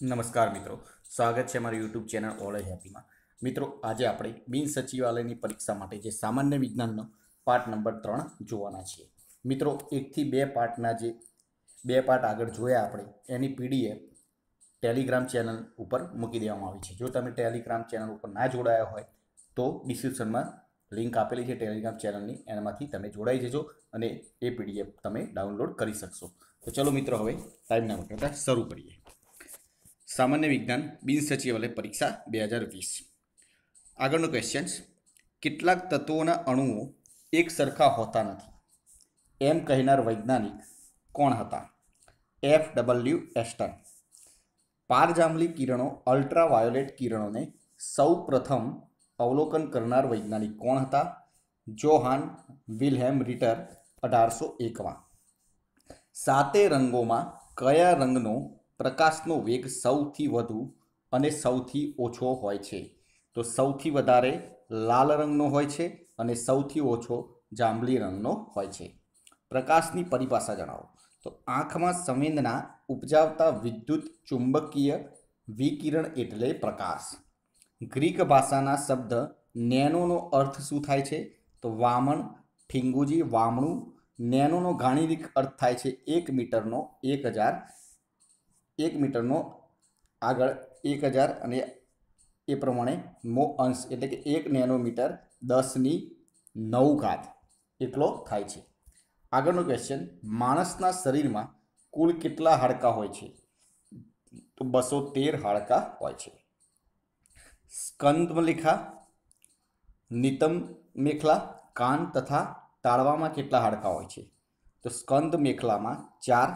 નમસ્કાર મિત્રો સ્વાગત છે મારી યુટ્યુબ ચેનલ ઓળજ હેપીમાં મિત્રો આજે આપણે બિન સચિવાલયની પરીક્ષા માટે જે સામાન્ય વિજ્ઞાનનો પાર્ટ નંબર ત્રણ જોવાના છીએ મિત્રો એકથી બે પાર્ટના જે બે પાર્ટ આગળ જોયા આપણે એની પીડીએફ ટેલિગ્રામ ચેનલ ઉપર મૂકી દેવામાં આવી છે જો તમે ટેલિગ્રામ ચેનલ ઉપર ના જોડાયા હોય તો ડિસ્ક્રિપ્શનમાં લિંક આપેલી છે ટેલિગ્રામ ચેનલની એનામાંથી તમે જોડાઈ જજો અને એ પીડીએફ તમે ડાઉનલોડ કરી શકશો તો ચલો મિત્રો હવે ટાઈમના મતલબ શરૂ કરીએ સામાન્ય વિજ્ઞાન બિનસચિવાલય પરીક્ષા બે હજાર વીસ આગળનો ક્વેશ્ચન કેટલાક તત્વોના અણુઓ એક સરખા હોતા નથી એમ કહેનાર વૈજ્ઞાનિક કોણ હતા એફ ડબલ્યુ એસ્ટન પારજાંબલી કિરણો અલ્ટ્રાવાયોલેટ કિરણોને સૌ પ્રથમ અવલોકન કરનાર વૈજ્ઞાનિક કોણ હતા જોહાન વિલહેમ રીટર અઢારસો એકમાં સાતે રંગોમાં કયા રંગનો પ્રકાશનો વેગ સૌથી વધુ અને સૌથી ઓછો હોય છે તો સૌથી વધારે લાલ રંગનો હોય છે અને સૌથી ઓછો જાંબલી રંગનો હોય છે પ્રકાશની પરિભાષા જણાવો તો આંખમાં સંવેદના ઉપજાવતા વિદ્યુત ચુંબકીય વિકિરણ એટલે પ્રકાશ ગ્રીક ભાષાના શબ્દ નેનોનો અર્થ શું થાય છે તો વામણ ઠીંગુજી વામણું નેનોનો ગાણિતિક અર્થ થાય છે એક મીટરનો એક હજાર એક મીટરનો આગળ એક હજાર અને એ પ્રમાણે મો અંશ એટલે કે એક નેનોમીટર દસની નવ ઘાત એટલો થાય છે આગળનો ક્વેશ્ચન માણસના શરીરમાં કુલ કેટલા હાડકાં હોય છે તો બસો તેર હાડકાં હોય છે સ્કંદમલિખા નિતમ મેખલા કાન તથા ટાળવામાં કેટલા હાડકાં હોય છે તો સ્કંદ મેખલામાં ચાર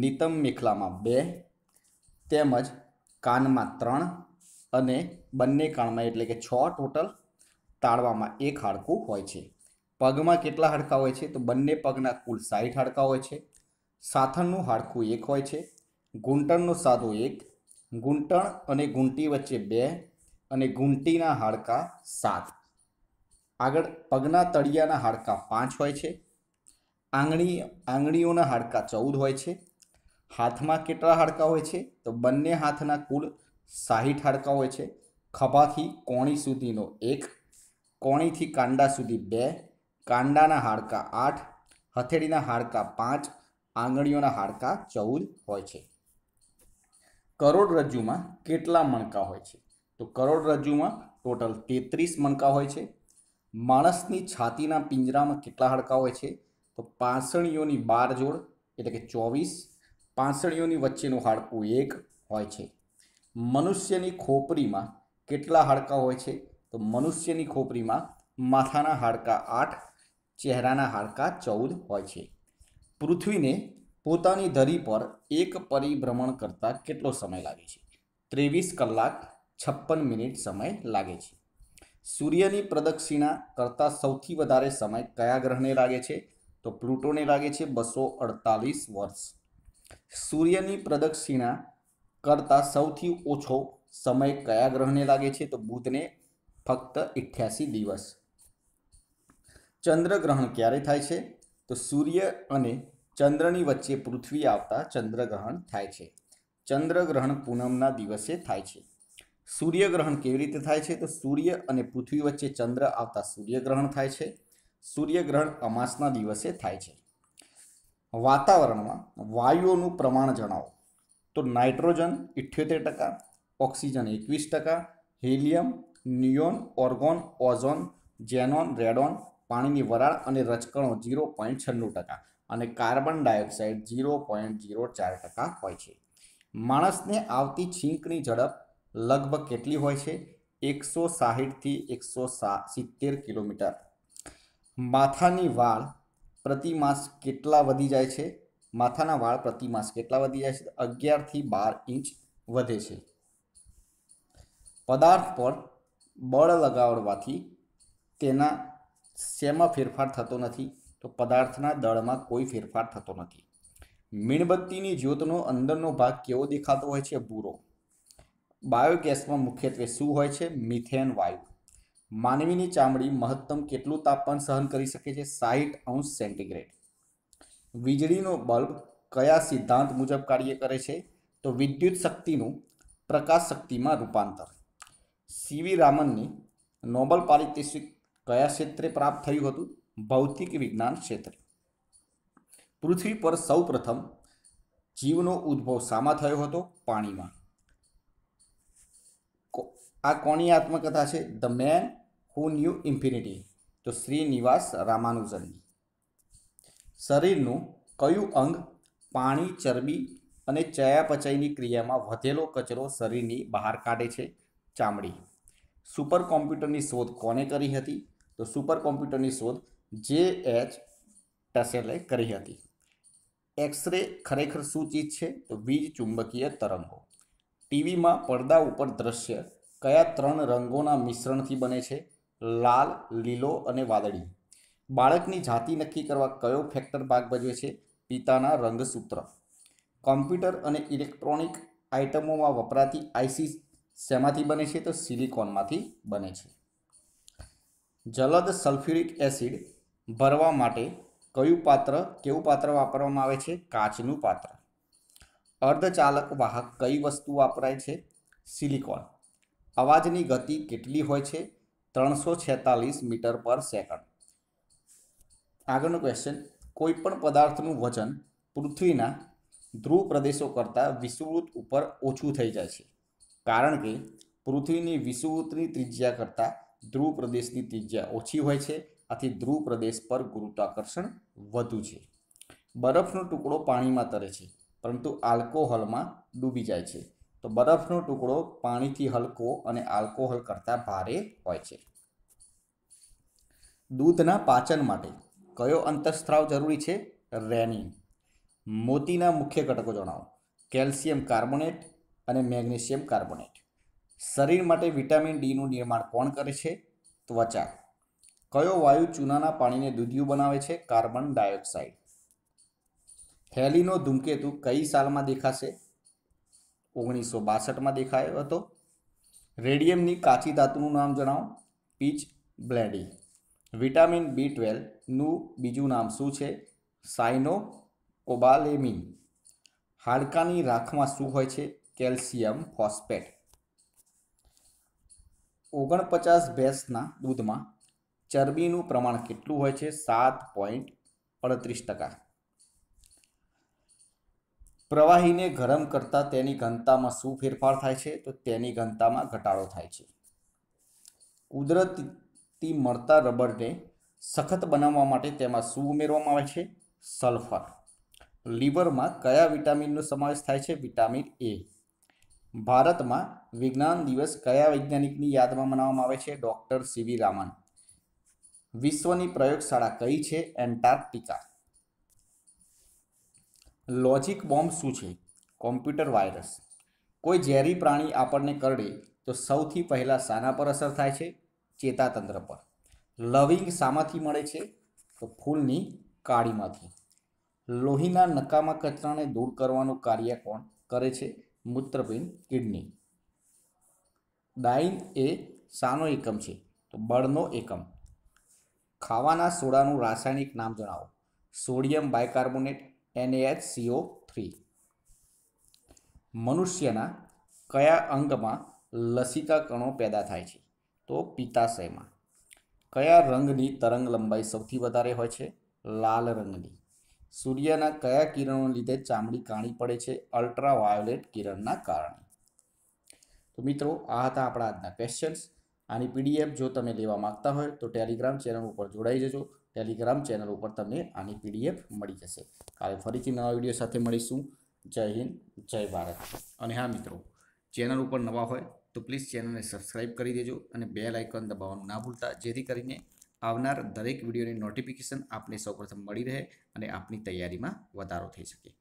નિતમ મેખલામાં બે તેમજ કાનમાં ત્રણ અને બંને કાનમાં એટલે કે છ ટોટલ તાળવામાં એક હાડકું હોય છે પગમાં કેટલા હાડકાં હોય છે તો બંને પગના કુલ સાઠ હાડકા હોય છે સાથણનું હાડકું એક હોય છે ઘૂંટણનો સાદું એક ઘૂંટણ અને ઘૂંટી વચ્ચે બે અને ઘૂંટીના હાડકા સાત આગળ પગના તળિયાના હાડકાં પાંચ હોય છે આંગળી આંગળીઓના હાડકાં ચૌદ હોય છે હાથમાં કેટલા હાડકાં હોય છે તો બંને હાથના કુલ સાહીઠ હાડકાં હોય છે ખભાથી કોણી સુધીનો એક કોણીથી કાંડા સુધી બે કાંડાના હાડકાં આઠ હથેળીના હાડકાં પાંચ આંગળીઓના હાડકાં ચૌદ હોય છે કરોડરજ્જુમાં કેટલા મણકા હોય છે તો કરોડરજ્જુમાં ટોટલ તેત્રીસ મણકા હોય છે માણસની છાતીના પિંજરામાં કેટલા હાડકા હોય છે તો પાંસણીઓની બાર જોડ એટલે કે ચોવીસ પાંસળીઓની વચ્ચેનું હાડકું એક હોય છે મનુષ્યની ખોપરીમાં કેટલા હાડકાં હોય છે તો મનુષ્યની ખોપરીમાં માથાના હાડકાં આઠ ચહેરાના હાડકાં ચૌદ હોય છે પૃથ્વીને પોતાની ધરી પર એક પરિભ્રમણ કરતાં કેટલો સમય લાગે છે ત્રેવીસ કલાક છપ્પન મિનિટ સમય લાગે છે સૂર્યની પ્રદક્ષિણા કરતાં સૌથી વધારે સમય કયા ગ્રહને લાગે છે તો પ્લુટોને લાગે છે બસો અડતાલીસ વર્ષ સૂર્યની પ્રદક્ષિણા કરતાં સૌથી ઓછો સમય કયા ગ્રહને લાગે છે તો બુધને ફક્ત ઇઠ્યાસી દિવસ ચંદ્રગ્રહણ ક્યારે થાય છે તો સૂર્ય અને ચંદ્રની વચ્ચે પૃથ્વી આવતા ચંદ્રગ્રહણ થાય છે ચંદ્રગ્રહણ પૂનમના દિવસે થાય છે સૂર્યગ્રહણ કેવી રીતે થાય છે તો સૂર્ય અને પૃથ્વી વચ્ચે ચંદ્ર આવતા સૂર્યગ્રહણ થાય છે સૂર્યગ્રહણ અમાસના દિવસે થાય છે વાતાવરણમાં વાયુઓનું પ્રમાણ જણાવો તો નાઇટ્રોજન ઇઠ્યોતેર ટકા ઓક્સિજન એકવીસ ટકા helium neon argon ozone xenon radon પાણીની વરાળ અને રચકણો ઝીરો પોઈન્ટ છન્નું ટકા અને carbon dioxide zero point zero ચાર ટકા હોય છે માણસને આવતી છીંકની ઝડપ લગભગ કેટલી હોય છે એકસો સાહીઠથી એકસો સા સિત્તેર કિલોમીટર માથાની વાળ પ્રતિમાસ કેટલા વધી જાય છે માથાના વાળ પ્રતિમાસ કેટલા વધી જાય છે અગિયારથી બાર ઇંચ વધે છે પદાર્થ પર બળ લગાવવાથી તેના શેમાં ફેરફાર થતો નથી તો પદાર્થના દળમાં કોઈ ફેરફાર થતો નથી મીણબત્તીની જ્યોતનો અંદરનો ભાગ કેવો દેખાતો હોય છે ભૂરો બાયોગેસમાં મુખ્યત્વે શું હોય છે મિથેન વાયુ માનવીની ચામડી મહત્તમ કેટલું તાપમાન સહન કરી શકે છે સાહીઠ અંશ સેન્ટીગ્રેડ વીજળીનો બલ્બ કયા સિદ્ધાંત મુજબ કાર્ય કરે છે તો વિદ્યુત શક્તિનું પ્રકાશ શક્તિમાં રૂપાંતર સીવી રામનને નોબલ પારિતોષિક કયા ક્ષેત્રે પ્રાપ્ત થયું હતું ભૌતિક વિજ્ઞાન ક્ષેત્રે પૃથ્વી પર સૌપ્રથમ જીવનો ઉદ્ભવ શામાં થયો હતો પાણીમાં આ કોની આત્મકથા છે the man who knew infinity તો શ્રીનિવાસ રામાનુજનની શરીરનું કયું અંગ પાણી ચરબી અને ચયાપચયની ક્રિયામાં વધેલો કચરો શરીરની બહાર કાઢે છે ચામડી સુપર કોમ્પ્યુટરની શોધ કોને કરી હતી તો સુપર કોમ્પ્યુટરની શોધ જે એચ ટસેલે કરી હતી એક્સરે ખરેખર શું ચીજ છે તો વીજ ચુંબકીય તરંગો ટીવીમાં પડદા ઉપર દ્રશ્ય કયા ત્રણ રંગોના મિશ્રણથી બને છે લાલ લીલો અને વાદળી બાળકની જાતિ નક્કી કરવા કયો ફેક્ટર ભાગ ભજવે છે પિતાના રંગસૂત્ર કોમ્પ્યુટર અને ઇલેક્ટ્રોનિક આઇટમોમાં વપરાતી આઈસી શેમાંથી બને છે તો સિલિકોનમાંથી બને છે જલદ સલ્ફ્યુરિક એસિડ ભરવા માટે કયું પાત્ર કેવું પાત્ર વાપરવામાં આવે છે કાચનું પાત્ર અર્ધચાલક વાહક કઈ વસ્તુ વપરાય છે સિલિકોન અવાજની ગતિ કેટલી હોય છે ત્રણસો છેતાલીસ મીટર પર સેકન્ડ આગળનો ક્વેશ્ચન કોઈપણ પદાર્થનું વજન પૃથ્વીના ધ્રુવ પ્રદેશો કરતાં વિષુવૃત ઉપર ઓછું થઈ જાય છે કારણ કે પૃથ્વીની વિષુવૃતની ત્રિજ્યા કરતાં ધ્રુવ પ્રદેશની ત્રિજ્યા ઓછી હોય છે આથી ધ્રુવ પ્રદેશ પર ગુરુત્વાકર્ષણ વધુ છે બરફનો ટુકડો પાણીમાં તરે છે પરંતુ આલ્કોહોલમાં ડૂબી જાય છે તો બરફનો ટુકડો પાણીથી હલકો અને આલ્કોહોલ કરતાં ભારે હોય છે દૂધના પાચન માટે કયો અંતઃસ્ત્રાવ જરૂરી છે રેનિન મોતીના મુખ્ય ઘટકો જણાવો કેલ્શિયમ કાર્બોનેટ અને મેગ્નેશિયમ કાર્બોનેટ શરીર માટે વિટામિન ડીનું નિર્માણ કોણ કરે છે ત્વચા કયો વાયુ ચૂનાના પાણીને દૂધિયું બનાવે છે કાર્બન ડાયોક્સાઇડ હેલીનો ધૂમકેતુ કઈ સાલમાં દેખાશે ઓગણીસો બાસઠમાં દેખાયો હતો રેડિયમની કાચી ધાતુનું નામ જણાવો પીચ બ્લેડી વિટામિન બી ટ્વેલ્વનું બીજું નામ શું છે સાયનો કોબાલેમિન હાડકાની રાખમાં શું હોય છે કેલ્શિયમ ફોસ્ફેટ ઓગણપચાસ ભેંસના દૂધમાં ચરબીનું પ્રમાણ કેટલું હોય છે સાત પોઈન્ટ અડત્રીસ ટકા પ્રવાહીને ગરમ કરતાં તેની ઘનતામાં શું ફેરફાર થાય છે તો તેની ઘનતામાં ઘટાડો થાય છે કુદરતી મળતા રબરને સખત બનાવવા માટે તેમાં શું ઉમેરવામાં આવે છે સલ્ફર લીવરમાં કયા વિટામિનનો સમાવેશ થાય છે વિટામિન એ ભારતમાં વિજ્ઞાન દિવસ કયા વૈજ્ઞાનિકની યાદમાં મનાવવામાં આવે છે ડૉક્ટર સીવી રામન વિશ્વની પ્રયોગશાળા કઈ છે એન્ટાર્કટિકા લોજિક બોમ્બ શું છે કોમ્પ્યુટર વાયરસ કોઈ ઝેરી પ્રાણી આપણને કરડે તો સૌથી પહેલાં શાના પર અસર થાય છે ચેતાતંત્ર પર લવિંગ શામાંથી મળે છે તો ફૂલની કાળીમાંથી લોહીના નકામા કચરાને દૂર કરવાનું કાર્ય કોણ કરે છે મૂત્રપિંડ કિડની ડાઇન એ શાનો એકમ છે તો બળનો એકમ ખાવાના સોડાનું રાસાયણિક નામ જણાવો સોડિયમ બાયકાર્બોનેટ એનએચસીઓ મનુષ્યના કયા અંગમાં લસિકા કણો પેદા થાય છે તો પિત્તાશયમાં કયા રંગની તરંગ લંબાઈ સૌથી વધારે હોય છે લાલ રંગની સૂર્યના કયા કિરણો લીધે ચામડી કાણી પડે છે અલ્ટ્રાવાયોલેટ કિરણના કારણે તો મિત્રો આ હતા આપણા આજના ક્વેશ્ચન્સ આની પીડીએફ જો તમે લેવા માગતા હોય તો ટેલિગ્રામ ચેનલ ઉપર જોડાઈ જજો ટેલિગ્રામ ચેનલ ઉપર તમને આની પીડીએફ મળી જશે કાલે ફરીથી નવા વિડીયો સાથે મળીશું જય હિન્દ જય ભારત અને હા મિત્રો ચેનલ ઉપર નવા હોય તો પ્લીઝ ચેનલને સબસ્ક્રાઈબ કરી દેજો અને બે આઇકન દબાવવાનું ના ભૂલતા જેથી કરીને આવનાર દરેક વિડીયોની નોટિફિકેશન આપને સૌપ્રથમ મળી રહે અને આપની તૈયારીમાં વધારો થઈ શકે